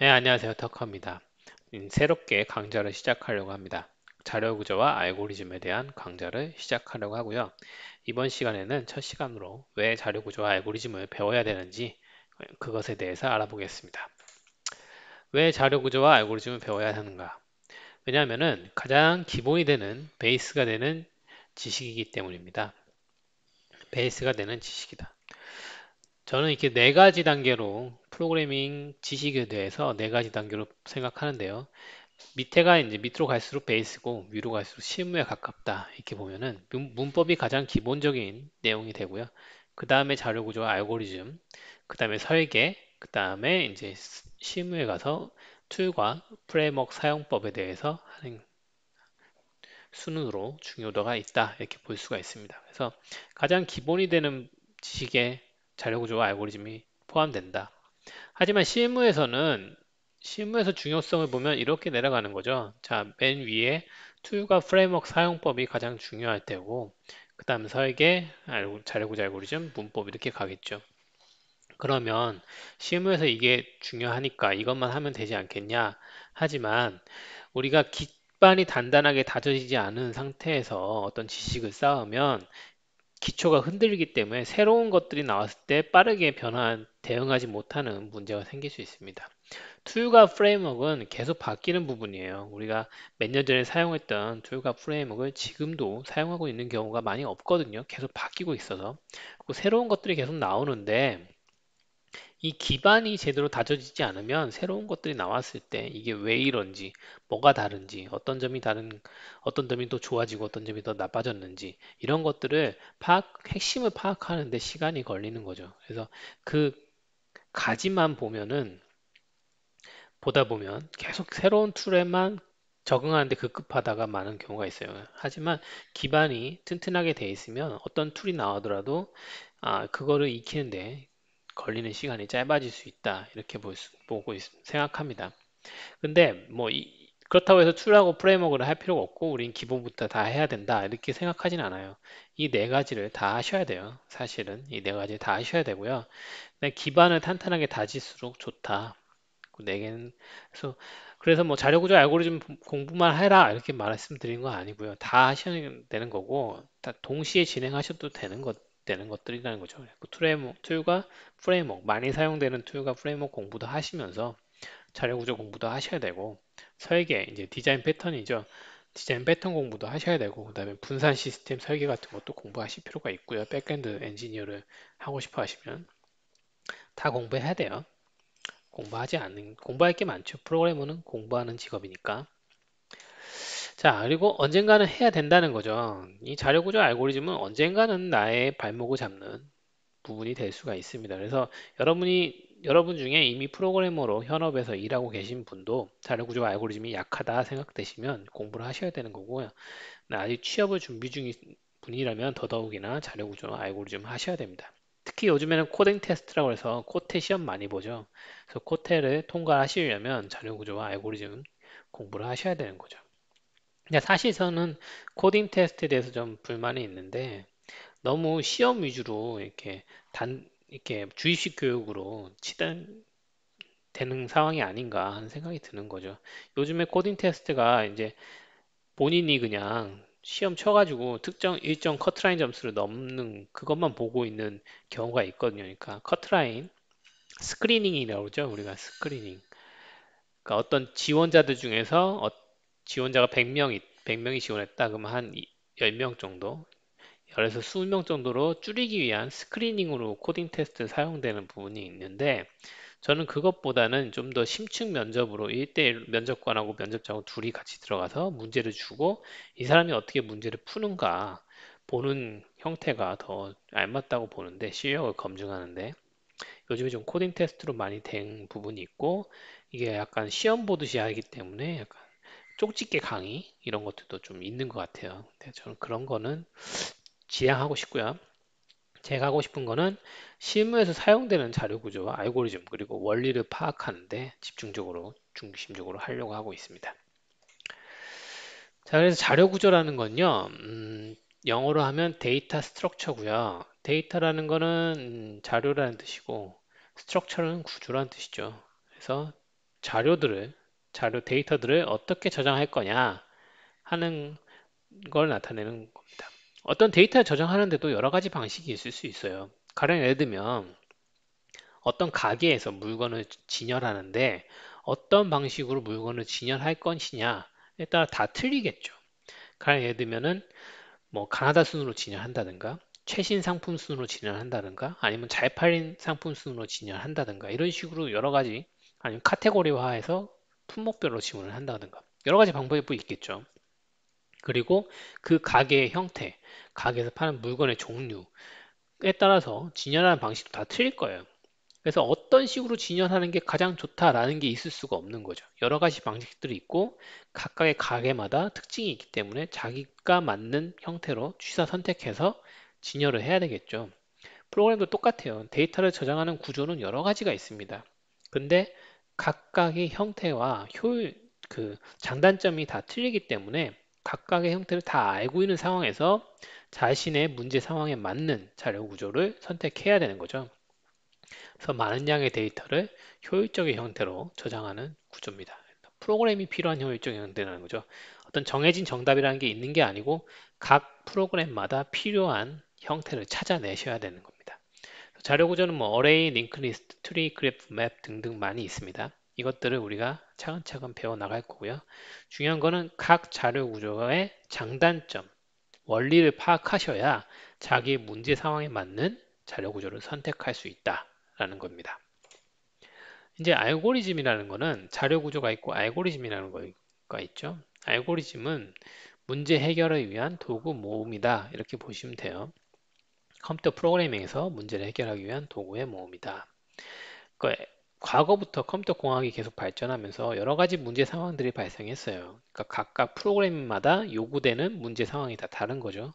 네, 안녕하세요. 터커입니다. 음, 새롭게 강좌를 시작하려고 합니다. 자료 구조와 알고리즘에 대한 강좌를 시작하려고 하고요. 이번 시간에는 첫 시간으로 왜 자료 구조와 알고리즘을 배워야 되는지 그것에 대해서 알아보겠습니다. 왜 자료 구조와 알고리즘을 배워야 하는가? 왜냐하면 가장 기본이 되는 베이스가 되는 지식이기 때문입니다. 베이스가 되는 지식이다. 저는 이렇게 네 가지 단계로 프로그래밍 지식에 대해서 네 가지 단계로 생각하는데요. 밑에가 이제 밑으로 갈수록 베이스고 위로 갈수록 실무에 가깝다 이렇게 보면은 문법이 가장 기본적인 내용이 되고요. 그 다음에 자료구조 알고리즘, 그 다음에 설계, 그 다음에 이제 실무에 가서 툴과 프레임워크 사용법에 대해서 하는 순으로 중요도가 있다 이렇게 볼 수가 있습니다. 그래서 가장 기본이 되는 지식의 자료구조와 알고리즘이 포함된다. 하지만 CM에서는 CM에서 중요성을 보면 이렇게 내려가는 거죠. 자, 맨 위에 툴과 프레임워크 사용법이 가장 중요할 때고 그 다음 설계, 자료구조 알고리즘, 문법 이렇게 가겠죠. 그러면 시험에서 이게 중요하니까 이것만 하면 되지 않겠냐 하지만 우리가 기반이 단단하게 다져지지 않은 상태에서 어떤 지식을 쌓으면 기초가 흔들리기 때문에 새로운 것들이 나왔을 때 빠르게 변화 대응하지 못하는 문제가 생길 수 있습니다. 툴과 프레임워크는 계속 바뀌는 부분이에요. 우리가 몇 년 전에 사용했던 툴과 프레임워크를 지금도 사용하고 있는 경우가 많이 없거든요. 계속 바뀌고 있어서. 그리고 새로운 것들이 계속 나오는데 이 기반이 제대로 다져지지 않으면 새로운 것들이 나왔을 때 이게 왜 이런지, 뭐가 다른지, 어떤 점이 다른, 어떤 점이 더 좋아지고 어떤 점이 더 나빠졌는지 이런 것들을 파악, 핵심을 파악하는데 시간이 걸리는 거죠. 그래서 그 가지만 보면은 보다 보면 계속 새로운 툴에만 적응하는데 급급하다가 많은 경우가 있어요. 하지만 기반이 튼튼하게 돼 있으면 어떤 툴이 나오더라도 아, 그거를 익히는데 걸리는 시간이 짧아질 수 있다 이렇게 볼 수, 보고 있, 생각합니다. 근데 뭐 이, 그렇다고 해서 툴하고 프레임워크를 할 필요가 없고 우린 기본부터 다 해야 된다 이렇게 생각하진 않아요. 이 네 가지를 다 하셔야 돼요. 사실은 이 네 가지 다 하셔야 되고요. 기반을 탄탄하게 다질수록 좋다. 내네는 그래서 그래서 뭐 자료구조 알고리즘 공부만 해라 이렇게 말씀드린 건 아니고요. 다 하셔야 되는 거고 다 동시에 진행하셔도 되는 것 되는 것들이라는 거죠. 그트 툴의, 툴과 프레임워크, 많이 사용되는 툴과 프레임워크 공부도 하시면서 자료구조 공부도 하셔야 되고 설계, 이제 디자인 패턴이죠. 디자인 패턴 공부도 하셔야 되고 그 다음에 분산 시스템 설계 같은 것도 공부하실 필요가 있고요. 백엔드 엔지니어를 하고 싶어 하시면 다 공부해야 돼요. 공부하지 않는 공부할 게 많죠. 프로그래머는 공부하는 직업이니까. 자, 그리고 언젠가는 해야 된다는 거죠. 이 자료 구조 알고리즘은 언젠가는 나의 발목을 잡는 부분이 될 수가 있습니다. 그래서 여러분이 여러분 중에 이미 프로그래머로 현업에서 일하고 계신 분도 자료 구조 알고리즘이 약하다 생각되시면 공부를 하셔야 되는 거고요. 네, 아직 취업을 준비 중인 분이라면 더더욱이나 자료 구조 알고리즘 하셔야 됩니다. 특히 요즘에는 코딩 테스트라고 해서 코테 시험 많이 보죠. 그래서 코테를 통과하시려면 자료 구조와 알고리즘 공부를 하셔야 되는 거죠. 근데 사실 저는 코딩 테스트에 대해서 좀 불만이 있는데 너무 시험 위주로 이렇게 단 이렇게 주입식 교육으로 치단 되는 상황이 아닌가 하는 생각이 드는 거죠. 요즘에 코딩 테스트가 이제 본인이 그냥 시험 쳐가지고 특정 일정 커트라인 점수를 넘는 그것만 보고 있는 경우가 있거든요. 그러니까 커트라인 스크리닝이라고 그러죠. 우리가 스크리닝. 그러니까 어떤 지원자들 중에서 어, 지원자가 100명이 100명이 지원했다. 그러면 한 10명 정도 그래서 2 0명 정도로 줄이기 위한 스크리닝으로 코딩 테스트 사용되는 부분이 있는데 저는 그것보다는 좀 더 심층 면접으로 1대1 면접관하고 면접자하고 둘이 같이 들어가서 문제를 주고 이 사람이 어떻게 문제를 푸는가 보는 형태가 더 알맞다고 보는데 실력을 검증하는데 요즘에 좀 코딩 테스트로 많이 된 부분이 있고 이게 약간 시험 보듯이 하기 때문에 약간 쪽집게 강의 이런 것들도 좀 있는 것 같아요. 저는 그런 거는 지향하고 싶고요. 제가 하고 싶은 거는 실무에서 사용되는 자료 구조와 알고리즘 그리고 원리를 파악하는데 집중적으로 중심적으로 하려고 하고 있습니다. 자 그래서 자료 구조라는 건요. 음, 영어로 하면 데이터 스트럭처고요. 데이터라는 거는 자료라는 뜻이고 스트럭처는 구조라는 뜻이죠. 그래서 자료들을 자료 데이터들을 어떻게 저장할 거냐 하는 걸 나타내는 겁니다. 어떤 데이터 저장하는데도 여러 가지 방식이 있을 수 있어요. 가령 예를 들면 어떤 가게에서 물건을 진열하는데 어떤 방식으로 물건을 진열할 것이냐에 따라 다 틀리겠죠. 가령 예를 들면은 뭐 가나다 순으로 진열한다든가 최신 상품 순으로 진열한다든가 아니면 잘 팔린 상품 순으로 진열한다든가 이런 식으로 여러 가지 아니면 카테고리화해서 품목별로 지문을 한다든가 여러 가지 방법이 또 있겠죠. 그리고 그 가게의 형태, 가게에서 파는 물건의 종류에 따라서 진열하는 방식도 다 틀릴 거예요. 그래서 어떤 식으로 진열하는 게 가장 좋다라는 게 있을 수가 없는 거죠. 여러 가지 방식들이 있고 각각의 가게마다 특징이 있기 때문에 자기가 맞는 형태로 취사 선택해서 진열을 해야 되겠죠. 프로그램도 똑같아요. 데이터를 저장하는 구조는 여러 가지가 있습니다. 근데 각각의 형태와 효율, 그 장단점이 다 틀리기 때문에 각각의 형태를 다 알고 있는 상황에서 자신의 문제 상황에 맞는 자료 구조를 선택해야 되는 거죠. 그래서 많은 양의 데이터를 효율적인 형태로 저장하는 구조입니다. 프로그램이 필요한 효율적인 형태라는 거죠. 어떤 정해진 정답이라는 게 있는 게 아니고 각 프로그램마다 필요한 형태를 찾아내셔야 되는 겁니다. 자료 구조는 뭐 어레이, 링크 리스트, 트리, 그래프, 맵 등등 많이 있습니다. 이것들을 우리가 차근차근 배워 나갈 거고요. 중요한 거는 각 자료 구조의 장단점, 원리를 파악하셔야 자기 문제 상황에 맞는 자료 구조를 선택할 수 있다라는 겁니다. 이제 알고리즘이라는 거는 자료 구조가 있고 알고리즘이라는 거가 있죠. 알고리즘은 문제 해결을 위한 도구 모음이다 이렇게 보시면 돼요. 컴퓨터 프로그래밍에서 문제를 해결하기 위한 도구의 모음이다. 그 과거부터 컴퓨터 공학이 계속 발전하면서 여러 가지 문제 상황들이 발생했어요. 그러니까 각각 프로그램마다 요구되는 문제 상황이 다 다른 거죠.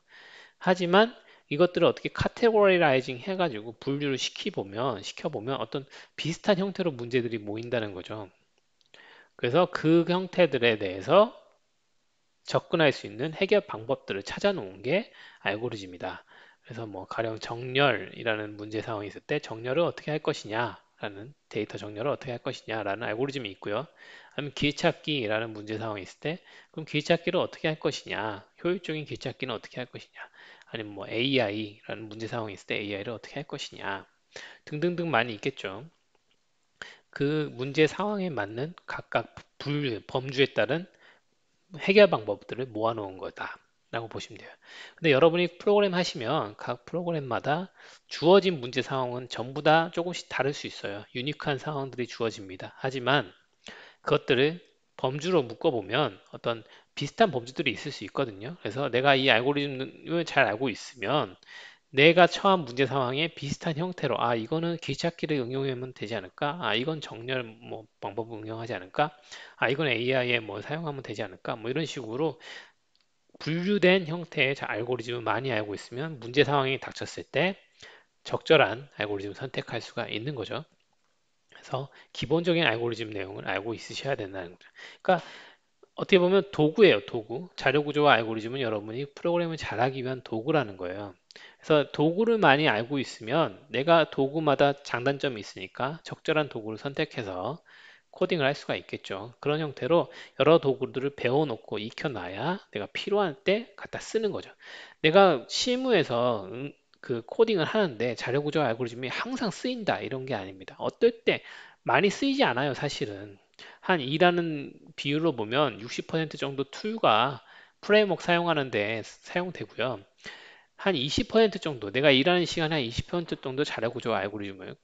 하지만 이것들을 어떻게 카테고리라이징 해가지고 분류를 시켜보면 시켜보면 어떤 비슷한 형태로 문제들이 모인다는 거죠. 그래서 그 형태들에 대해서 접근할 수 있는 해결 방법들을 찾아놓은 게 알고리즘이다. 그래서 뭐 가령 정렬이라는 문제 상황이 있을 때 정렬을 어떻게 할 것이냐라는 데이터 정렬을 어떻게 할 것이냐라는 알고리즘이 있고요. 아니면 길찾기라는 문제 상황이 있을 때 그럼 길찾기를 어떻게 할 것이냐 효율적인 길찾기는 어떻게 할 것이냐 아니면 뭐 AI라는 문제 상황이 있을 때 AI를 어떻게 할 것이냐 등등등 많이 있겠죠. 그 문제 상황에 맞는 각각 불, 범주에 따른 해결 방법들을 모아놓은 거다. 라고 보시면 돼요. 근데 여러분이 프로그램 하시면 각 프로그램마다 주어진 문제 상황은 전부 다 조금씩 다를 수 있어요. 유니크한 상황들이 주어집니다. 하지만 그것들을 범주로 묶어보면 어떤 비슷한 범주들이 있을 수 있거든요. 그래서 내가 이 알고리즘을 잘 알고 있으면 내가 처한 문제 상황에 비슷한 형태로 아 이거는 귀찾기를 응용하면 되지 않을까 아 이건 정렬 뭐 방법을 응용하지 않을까 아 이건 AI에 뭐 사용하면 되지 않을까 뭐 이런 식으로 분류된 형태의 알고리즘을 많이 알고 있으면 문제 상황이 닥쳤을 때 적절한 알고리즘을 선택할 수가 있는 거죠. 그래서 기본적인 알고리즘 내용을 알고 있으셔야 된다는 거죠. 그러니까 어떻게 보면 도구예요, 도구. 자료 구조와 알고리즘은 여러분이 프로그램을 잘하기 위한 도구라는 거예요. 그래서 도구를 많이 알고 있으면 내가 도구마다 장단점이 있으니까 적절한 도구를 선택해서 코딩을 할 수가 있겠죠. 그런 형태로 여러 도구들을 배워놓고 익혀놔야 내가 필요한 때 갖다 쓰는 거죠. 내가 실무에서 음, 그 코딩을 하는데 자료구조 알고리즘이 항상 쓰인다 이런 게 아닙니다. 어떨 때 많이 쓰이지 않아요 사실은. 한 2라는 비율로 보면 60% 정도 툴과 프레임워크 사용하는데 사용되고요. 한 20% 정도 내가 일하는 시간에 한20% 정도 자료구조 알고리즘을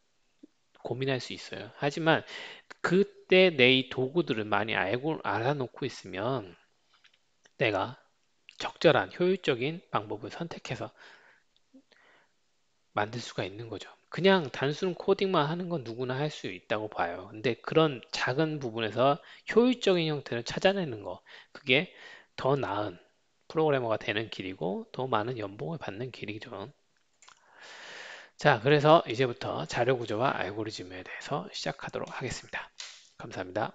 고민할 수 있어요. 하지만 그때 내 이 도구들을 많이 알고 알아놓고 있으면 내가 적절한 효율적인 방법을 선택해서 만들 수가 있는 거죠. 그냥 단순 코딩만 하는 건 누구나 할 수 있다고 봐요. 근데 그런 작은 부분에서 효율적인 형태를 찾아내는 거, 그게 더 나은 프로그래머가 되는 길이고 더 많은 연봉을 받는 길이죠. 자, 그래서 이제부터 자료 구조와 알고리즘에 대해서 시작하도록 하겠습니다. 감사합니다.